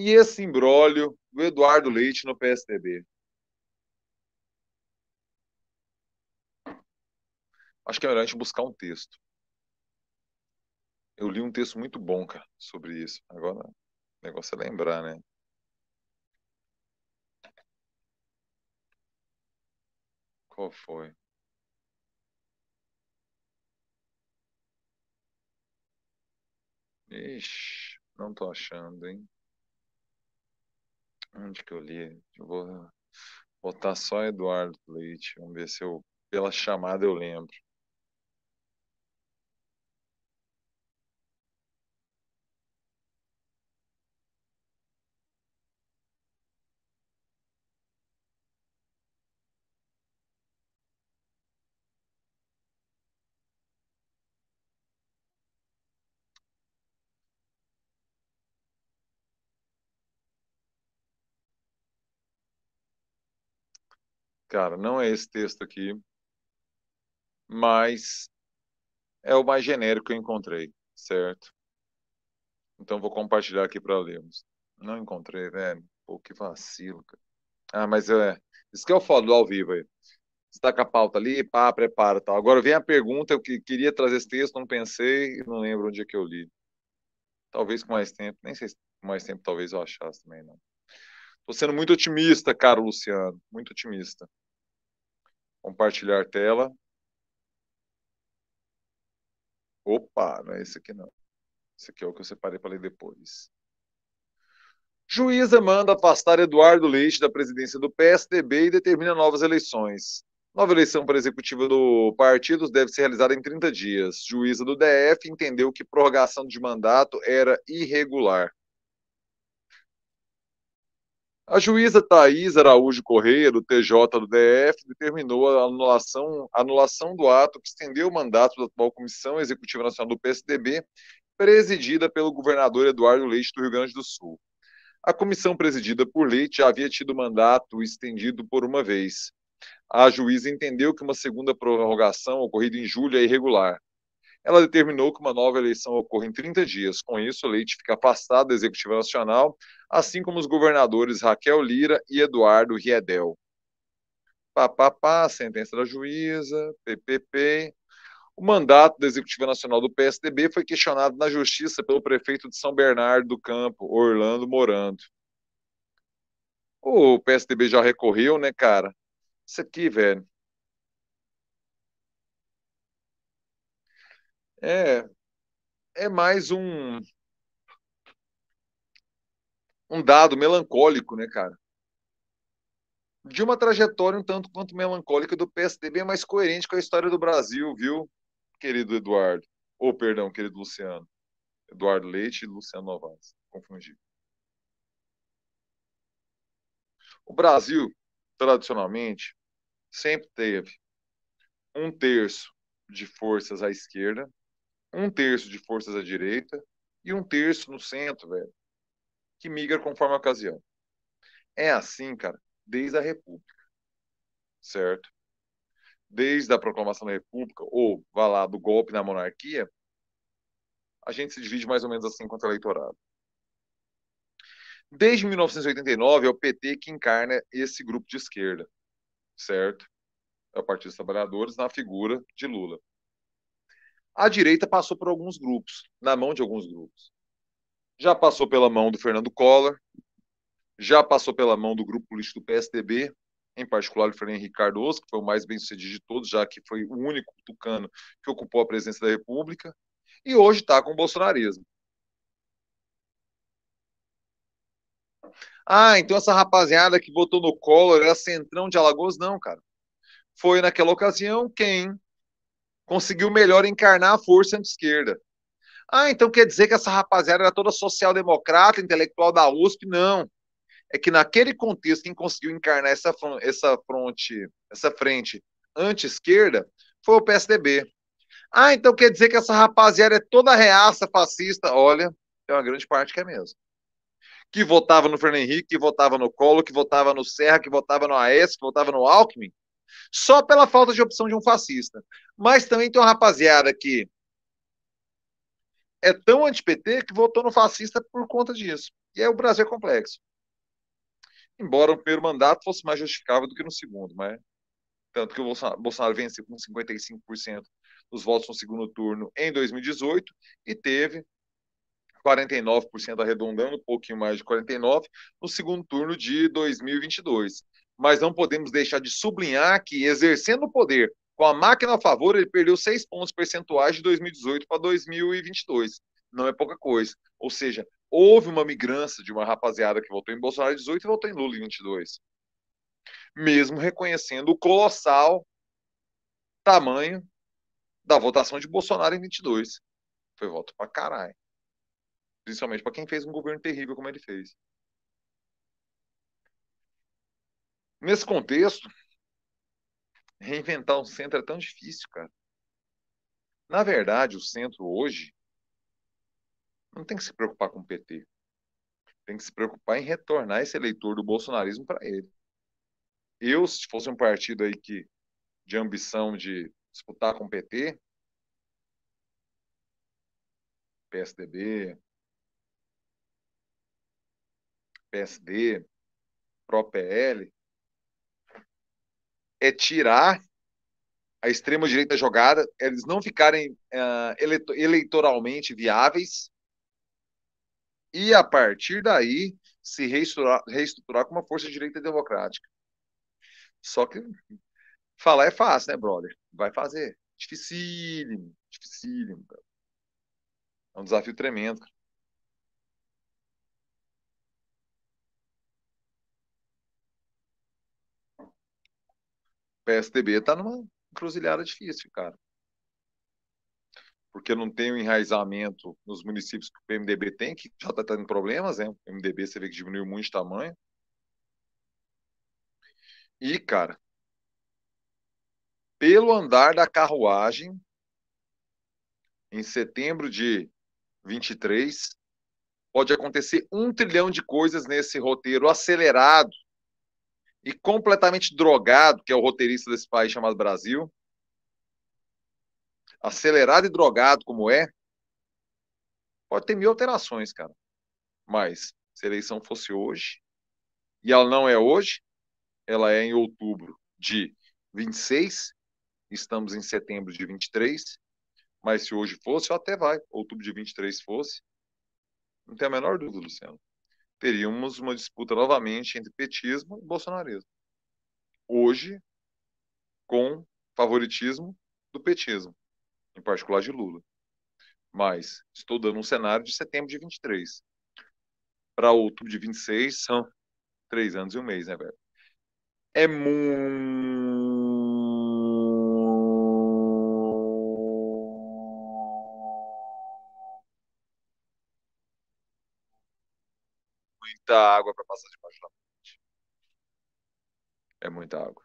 e esse imbróglio do Eduardo Leite no PSDB? Acho que é melhor a gente buscar um texto. Eu li um texto muito bom, cara, sobre isso. Agora, o negócio é lembrar, né? Qual foi? Ixi, não tô achando, hein? Onde que eu li? Eu vou botar só Eduardo Leite. Vamos ver se eu, pela chamada eu lembro. Cara, não é esse texto aqui, mas é o mais genérico que eu encontrei, certo? Então vou compartilhar aqui para lermos. Não encontrei, velho. Pô, que vacilo, cara. Ah, mas é. Isso que é o foda do ao vivo aí. Você tá com a pauta ali, pá, prepara tal. Agora vem a pergunta, eu queria trazer esse texto, não pensei, e não lembro onde é que eu li. Talvez com mais tempo, nem sei se com mais tempo talvez eu achasse também, não. Estou sendo muito otimista, caro Luciano, muito otimista. Compartilhar tela. Opa, não é esse aqui não. Esse aqui é o que eu separei para ler depois. Juíza manda afastar Eduardo Leite da presidência do PSDB e determina novas eleições. Nova eleição para executiva do partido deve ser realizada em 30 dias. Juíza do DF entendeu que prorrogação de mandato era irregular. A juíza Thais Araújo Correia, do TJ do DF, determinou a anulação, anulação do ato que estendeu o mandato da atual Comissão Executiva Nacional do PSDB, presidida pelo governador Eduardo Leite do Rio Grande do Sul. A comissão presidida por Leite já havia tido mandato estendido por uma vez. A juíza entendeu que uma segunda prorrogação ocorrida em julho é irregular. Ela determinou que uma nova eleição ocorra em 30 dias. Com isso, o Leite fica afastado da Executiva Nacional, assim como os governadores Raquel Lira e Eduardo Riedel. Papapá, sentença da juíza, PPP. O mandato da Executiva Nacional do PSDB foi questionado na Justiça pelo prefeito de São Bernardo do Campo, Orlando Morando. O PSDB já recorreu, né, cara? Isso aqui, velho, É, é mais um um dado melancólico, né, cara? De uma trajetória um tanto quanto melancólica do PSDB, mais coerente com a história do Brasil, viu, querido Eduardo? Ou, perdão, querido Luciano. Eduardo Leite e Luciano Novaes. Confundi. O Brasil, tradicionalmente, sempre teve um terço de forças à esquerda um terço de forças à direita e um terço no centro, velho, que migra conforme a ocasião. É assim, cara, desde a República, certo? Desde a proclamação da República, ou, vá lá, do golpe na monarquia, a gente se divide mais ou menos assim quanto eleitorado. Desde 1989 é o PT que encarna esse grupo de esquerda, certo? É o Partido dos Trabalhadores na figura de Lula a direita passou por alguns grupos, na mão de alguns grupos. Já passou pela mão do Fernando Collor, já passou pela mão do grupo político do PSDB, em particular o Fernando Henrique Cardoso, que foi o mais bem sucedido de todos, já que foi o único tucano que ocupou a presença da República, e hoje está com o bolsonarismo. Ah, então essa rapaziada que votou no Collor era centrão de Alagoas? Não, cara. Foi naquela ocasião quem conseguiu melhor encarnar a força de esquerda. Ah, então quer dizer que essa rapaziada era toda social-democrata, intelectual da USP? Não. É que naquele contexto, quem conseguiu encarnar essa, essa, fronte, essa frente anti-esquerda foi o PSDB. Ah, então quer dizer que essa rapaziada é toda reaça fascista? Olha, tem uma grande parte que é mesmo. Que votava no Fernando Henrique, que votava no Colo, que votava no Serra, que votava no Aécio, que votava no Alckmin, só pela falta de opção de um fascista. Mas também tem uma rapaziada que é tão anti-PT que votou no fascista por conta disso. E aí o Brasil é complexo. Embora o primeiro mandato fosse mais justificável do que no segundo, mas tanto que o Bolsonaro venceu com 55% dos votos no segundo turno em 2018 e teve 49% arredondando, um pouquinho mais de 49 no segundo turno de 2022 mas não podemos deixar de sublinhar que, exercendo o poder com a máquina a favor, ele perdeu seis pontos percentuais de 2018 para 2022. Não é pouca coisa. Ou seja, houve uma migrança de uma rapaziada que votou em Bolsonaro em 18 e votou em Lula em 22. Mesmo reconhecendo o colossal tamanho da votação de Bolsonaro em 22. Foi voto pra caralho. Principalmente para quem fez um governo terrível como ele fez. Nesse contexto, reinventar um centro é tão difícil, cara. Na verdade, o centro hoje não tem que se preocupar com o PT. Tem que se preocupar em retornar esse eleitor do bolsonarismo para ele. Eu, se fosse um partido aí que de ambição de disputar com o PT, PSDB, PSD, pró-PL, é tirar a extrema-direita jogada, é eles não ficarem uh, eleito eleitoralmente viáveis e, a partir daí, se reestruturar, reestruturar com uma força-direita democrática. Só que falar é fácil, né, brother? Vai fazer. Dificílimo, dificílimo. Cara. É um desafio tremendo. Cara. PSDB está numa encruzilhada difícil, cara. Porque não tem o um enraizamento nos municípios que o PMDB tem, que já está tendo problemas, né? O PMDB você vê que diminuiu muito de tamanho. E, cara, pelo andar da carruagem, em setembro de 23, pode acontecer um trilhão de coisas nesse roteiro acelerado e completamente drogado, que é o roteirista desse país chamado Brasil, acelerado e drogado como é, pode ter mil alterações, cara. Mas se a eleição fosse hoje, e ela não é hoje, ela é em outubro de 26, estamos em setembro de 23, mas se hoje fosse, até vai, outubro de 23 fosse, não tem a menor dúvida, Luciano teríamos uma disputa novamente entre petismo e bolsonarismo. Hoje, com favoritismo do petismo, em particular de Lula. Mas estou dando um cenário de setembro de 23. Para outubro de 26 são três anos e um mês, né, velho? É muito muita água para passar debaixo da ponte. É muita água.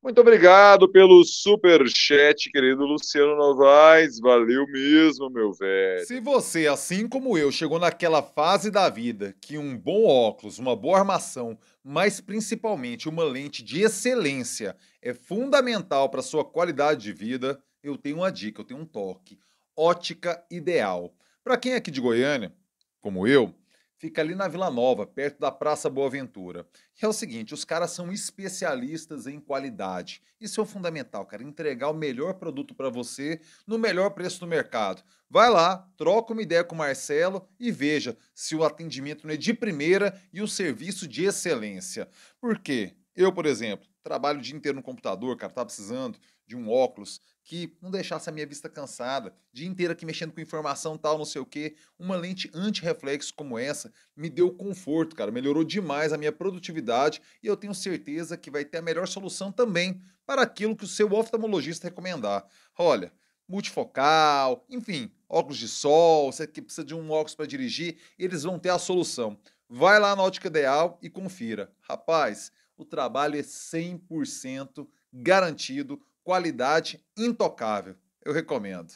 Muito obrigado pelo super chat, querido Luciano Novaes. Valeu mesmo, meu velho. Se você, assim como eu, chegou naquela fase da vida que um bom óculos, uma boa armação, mas principalmente uma lente de excelência é fundamental para sua qualidade de vida, eu tenho uma dica, eu tenho um toque. Ótica ideal. Para quem é aqui de Goiânia, como eu, fica ali na Vila Nova, perto da Praça Boa Ventura. E é o seguinte, os caras são especialistas em qualidade. Isso é o fundamental, cara, entregar o melhor produto para você no melhor preço do mercado. Vai lá, troca uma ideia com o Marcelo e veja se o atendimento não é de primeira e o serviço de excelência. Por quê? Eu, por exemplo, trabalho o dia inteiro no computador, cara, tá precisando de um óculos que não deixasse a minha vista cansada, dia inteiro aqui mexendo com informação tal, não sei o quê. Uma lente anti-reflexo como essa me deu conforto, cara, melhorou demais a minha produtividade e eu tenho certeza que vai ter a melhor solução também para aquilo que o seu oftalmologista recomendar. Olha, multifocal, enfim, óculos de sol, você que precisa de um óculos para dirigir, eles vão ter a solução. Vai lá na Ótica Ideal e confira. Rapaz, o trabalho é 100% garantido qualidade intocável. Eu recomendo.